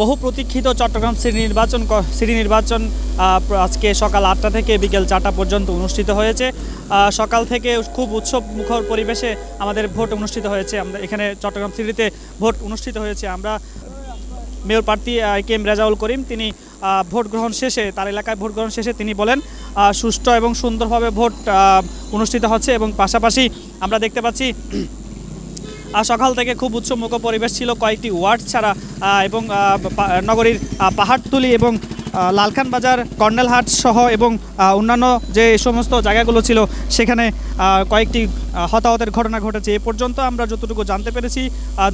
বহু প্রতীক্ষিত চট্টগ্রাম সিটি নির্বাচন সিটি নির্বাচন আজকে সকাল আটটা থেকে বিকেল চারটা পর্যন্ত অনুষ্ঠিত হয়েছে সকাল থেকে খুব উৎসব মুখর পরিবেশে আমাদের ভোট অনুষ্ঠিত হয়েছে আমরা এখানে চট্টগ্রাম সিটিতে ভোট অনুষ্ঠিত হয়েছে আমরা মেয়র প্রার্থী কে এম রেজাউল করিম তিনি ভোট গ্রহণ শেষে তার এলাকায় ভোট গ্রহণ শেষে তিনি বলেন সুষ্ঠু এবং সুন্দরভাবে ভোট অনুষ্ঠিত হচ্ছে এবং পাশাপাশি আমরা দেখতে পাচ্ছি সকাল থেকে খুব উৎসমুখ পরিবেশ ছিল কয়েকটি ওয়ার্ড ছাড়া এবং নগরীর পাহাড়তুলি এবং লালখান বাজার কর্নেলহাট সহ এবং অন্যান্য যে সমস্ত জায়গাগুলো ছিল সেখানে কয়েকটি হতাহতের ঘটনা ঘটেছে এ পর্যন্ত আমরা যতটুকু জানতে পেরেছি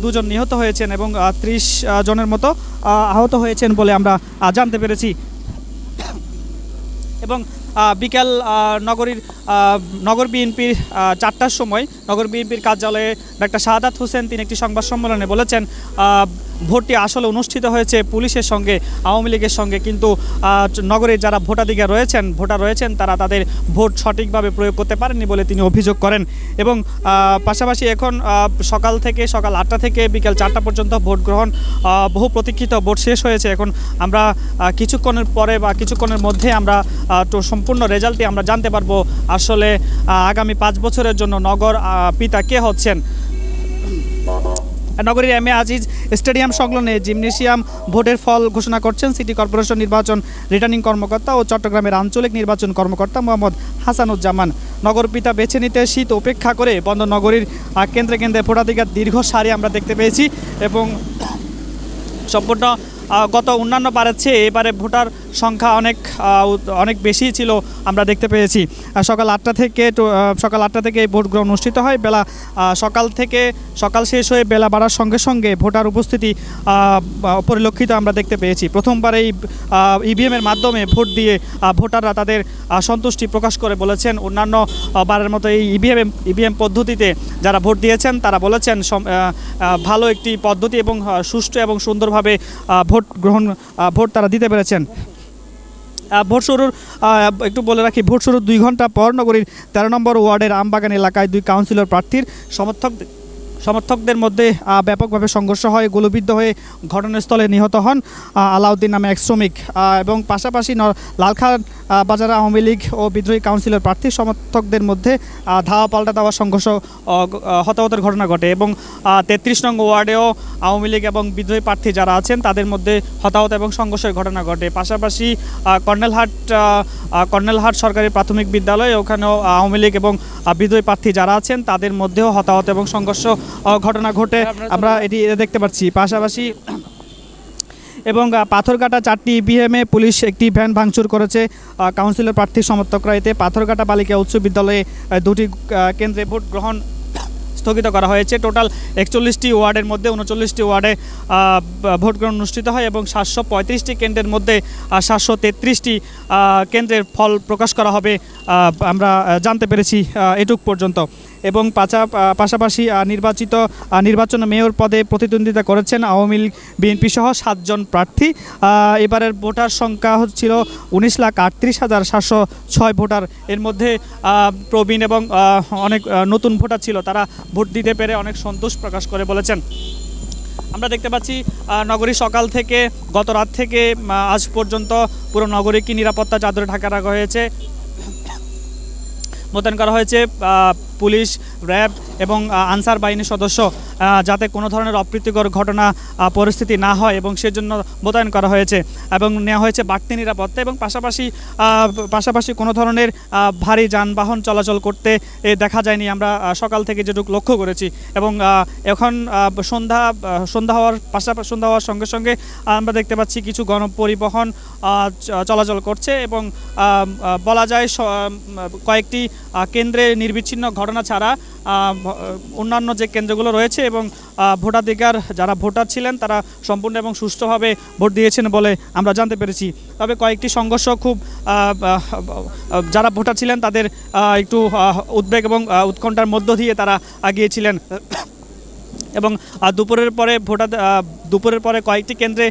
দুজন নিহত হয়েছেন এবং ত্রিশ জনের মতো আহত হয়েছেন বলে আমরা জানতে পেরেছি এবং বিকাল নগরীর নগর বিএনপির চারটার সময় নগর বিএনপির কার্যালয়ে ডাক্তার শাহাদাত হোসেন তিনি একটি সংবাদ সম্মেলনে বলেছেন ভোটটি আসলে অনুষ্ঠিত হয়েছে পুলিশের সঙ্গে আওয়ামী লীগের সঙ্গে কিন্তু নগরের যারা ভোটাধিকার রয়েছেন ভোটার রয়েছেন তারা তাদের ভোট সঠিকভাবে প্রয়োগ করতে পারেননি বলে তিনি অভিযোগ করেন এবং পাশাপাশি এখন সকাল থেকে সকাল আটটা থেকে বিকেল চারটা পর্যন্ত ভোট গ্রহণ বহু প্রতীক্ষিত ভোট শেষ হয়েছে এখন আমরা কিছুক্ষণের পরে বা কিছুক্ষণের মধ্যে আমরা তো সম্পূর্ণ রেজাল্টটি আমরা জানতে পারবো আসলে আগামী পাঁচ বছরের জন্য নগর পিতা কে হচ্ছেন নগরীর এম এ আজিজ স্টেডিয়াম সংলগ্নে জিমনেশিয়াম ভোটের ফল ঘোষণা করছেন সিটি কর্পোরেশন নির্বাচন রিটার্নিং কর্মকর্তা ও চট্টগ্রামের আঞ্চলিক নির্বাচন কর্মকর্তা মোহাম্মদ হাসানুজ্জামান নগরপিতা বেছে নিতে শীত উপেক্ষা করে বন্দর নগরীর কেন্দ্রে কেন্দ্রে ভোটাধিকার দীর্ঘ সারি আমরা দেখতে পেয়েছি এবং সম্পূর্ণ গত অন্যান্য বারের চেয়ে এবারে ভোটার সংখ্যা অনেক অনেক বেশি ছিল আমরা দেখতে পেয়েছি সকাল আটটা থেকে সকাল আটটা থেকে এই ভোট গ্রহণ অনুষ্ঠিত হয় বেলা সকাল থেকে সকাল শেষ হয়ে বেলা বাড়ার সঙ্গে সঙ্গে ভোটার উপস্থিতি পরিলক্ষিত আমরা দেখতে পেয়েছি প্রথমবার এই ইভিএমের e মাধ্যমে ভোট দিয়ে ভোটাররা তাদের সন্তুষ্টি প্রকাশ করে বলেছেন অন্যান্য বারের মতো এই ইভিএম e ইভিএম e পদ্ধতিতে যারা ভোট দিয়েছেন তারা বলেছেন ভালো একটি পদ্ধতি এবং সুষ্ঠু এবং সুন্দরভাবে ভোট ভোট গ্রহণ ভোট তারা দিতে পেরেছেন ভোট শুরুর একটু বলে রাখি ভোট শুরুর দুই ঘন্টা পর নগরীর তেরো নম্বর ওয়ার্ডের আমবাগান এলাকায় দুই কাউন্সিলর প্রার্থীর সমর্থক সমর্থকদের মধ্যে ব্যাপকভাবে সংঘর্ষ হয় গোলবিদ্ধ হয়ে ঘটনাস্থলে নিহত হন আলাউদ্দিন নামে এক শ্রমিক এবং পাশাপাশি লালখান বাজার আওয়ামী লীগ ও বিদ্রোহী কাউন্সিলর প্রার্থী সমর্থকদের মধ্যে ধাওয়া পাল্টা দেওয়া সংঘর্ষ হতাহতের ঘটনা ঘটে এবং তেত্রিশ নং ওয়ার্ডেও আওয়ামী লীগ এবং বিদ্রোহী প্রার্থী যারা আছেন তাদের মধ্যে হতাহত এবং সংঘর্ষের ঘটনা ঘটে পাশাপাশি কর্নেলহাট কর্নেলহাট সরকারি প্রাথমিক বিদ্যালয় ওখানেও আওয়ামী লীগ এবং বিদ্রোহী প্রার্থী যারা আছেন তাদের মধ্যেও হতাহত এবং সংঘর্ষ ঘটনা ঘটে আমরা এটি দেখতে পাচ্ছি পাশাপাশি এবং পাথরঘাটা চারটি ইভিএমে e পুলিশ একটি ভ্যান ভাঙচুর করেছে কাউন্সিলর প্রার্থী সমর্থকরা এতে পাথরঘাটা বালিকা উচ্চ বিদ্যালয়ে দুটি কেন্দ্রে ভোট গ্রহণ স্থগিত করা হয়েছে টোটাল একচল্লিশটি ওয়ার্ডের মধ্যে উনচল্লিশটি ওয়ার্ডে ভোট গ্রহণ অনুষ্ঠিত হয় এবং সাতশো পঁয়ত্রিশটি কেন্দ্রের মধ্যে সাতশো তেত্রিশটি কেন্দ্রের ফল প্রকাশ করা হবে আমরা জানতে পেরেছি এটুক পর্যন্ত এবং পাচা পাশাপাশি নির্বাচিত নির্বাচন মেয়র পদে প্রতিদ্বন্দ্বিতা করেছেন আওয়ামী লীগ বিএনপি সহ সাতজন প্রার্থী এবারের ভোটার সংখ্যা হচ্ছিল উনিশ লাখ আটত্রিশ হাজার সাতশো ছয় ভোটার এর মধ্যে প্রবীণ এবং অনেক নতুন ভোটার ছিল তারা ভোট দিতে পেরে অনেক সন্তোষ প্রকাশ করে বলেছেন আমরা দেখতে পাচ্ছি নগরী সকাল থেকে গত রাত থেকে আজ পর্যন্ত পুরো নগরীকে নিরাপত্তা চাদরে ঢাকা রাখা হয়েছে মোতায়েন করা হয়েছে পুলিশ র্যাব এবং আনসার বাহিনীর সদস্য যাতে কোনো ধরনের অপ্রীতিকর ঘটনা পরিস্থিতি না হয় এবং সেজন্য মোতায়েন করা হয়েছে এবং নেওয়া হয়েছে বাড়তি নিরাপত্তা এবং পাশাপাশি পাশাপাশি কোনো ধরনের ভারী যানবাহন চলাচল করতে দেখা যায়নি আমরা সকাল থেকে যেটুকু লক্ষ্য করেছি এবং এখন সন্ধ্যা সন্ধ্যা হওয়ার পাশাপাশি সন্ধ্যা হওয়ার সঙ্গে সঙ্গে আমরা দেখতে পাচ্ছি কিছু গণপরিবহন চলাচল করছে এবং বলা যায় কয়েকটি কেন্দ্রে নির্বিচ্ছিন্ন ঘটনা ঘটনা ছাড়া অন্যান্য যে কেন্দ্রগুলো রয়েছে এবং ভোটাধিকার যারা ভোটার ছিলেন তারা সম্পূর্ণ এবং সুস্থভাবে ভোট দিয়েছেন বলে আমরা জানতে পেরেছি তবে কয়েকটি সংঘর্ষ খুব যারা ভোটার ছিলেন তাদের একটু উদ্বেগ এবং উৎকণ্ঠার মধ্য দিয়ে তারা এগিয়েছিলেন এবং দুপুরের পরে ভোটার দুপুরের পরে কয়েকটি কেন্দ্রে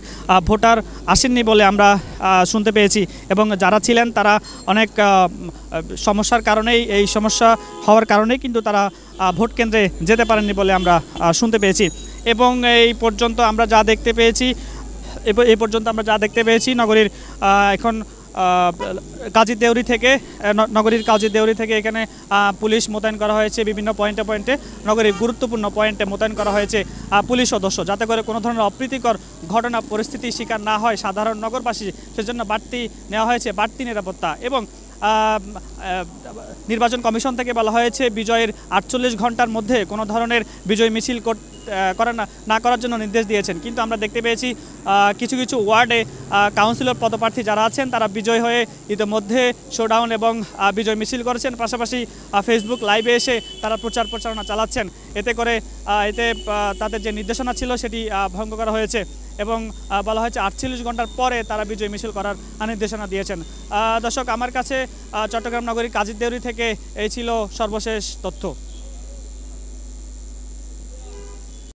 ভোটার আসেননি বলে আমরা শুনতে পেয়েছি এবং যারা ছিলেন তারা অনেক সমস্যার কারণেই এই সমস্যা হওয়ার কারণেই কিন্তু তারা ভোট কেন্দ্রে যেতে পারেননি বলে আমরা শুনতে পেয়েছি এবং এই পর্যন্ত আমরা যা দেখতে পেয়েছি এ পর্যন্ত আমরা যা দেখতে পেয়েছি নগরীর এখন কাজী দেউরি থেকে নগরীর কাজী দেউরি থেকে এখানে পুলিশ মোতায়েন করা হয়েছে বিভিন্ন পয়েন্টে পয়েন্টে নগরীর গুরুত্বপূর্ণ পয়েন্টে মোতায়েন করা হয়েছে পুলিশ সদস্য যাতে করে কোনো ধরনের অপ্রীতিকর ঘটনা পরিস্থিতি শিকার না হয় সাধারণ নগরবাসী সেজন্য বাড়তি নেওয়া হয়েছে বাড়তি নিরাপত্তা এবং নির্বাচন কমিশন থেকে বলা হয়েছে বিজয়ের আটচল্লিশ ঘন্টার মধ্যে কোনো ধরনের বিজয় মিছিল করা না করার জন্য নির্দেশ দিয়েছেন কিন্তু আমরা দেখতে পেয়েছি কিছু কিছু ওয়ার্ডে কাউন্সিলর পদপ্রার্থী যারা আছেন তারা বিজয় হয়ে ইতিমধ্যে শোডাউন এবং বিজয় মিছিল করেছেন পাশাপাশি ফেসবুক লাইভে এসে তারা প্রচার প্রচারণা চালাচ্ছেন এতে করে এতে তাদের যে নির্দেশনা ছিল সেটি ভঙ্গ করা হয়েছে এবং বলা হয়েছে আটচল্লিশ ঘন্টার পরে তারা বিজয় মিছিল করার নির্দেশনা দিয়েছেন দর্শক আমার কাছে চট্টগ্রাম নগরী কাজীর দেউরি থেকে এই ছিল সর্বশেষ তথ্য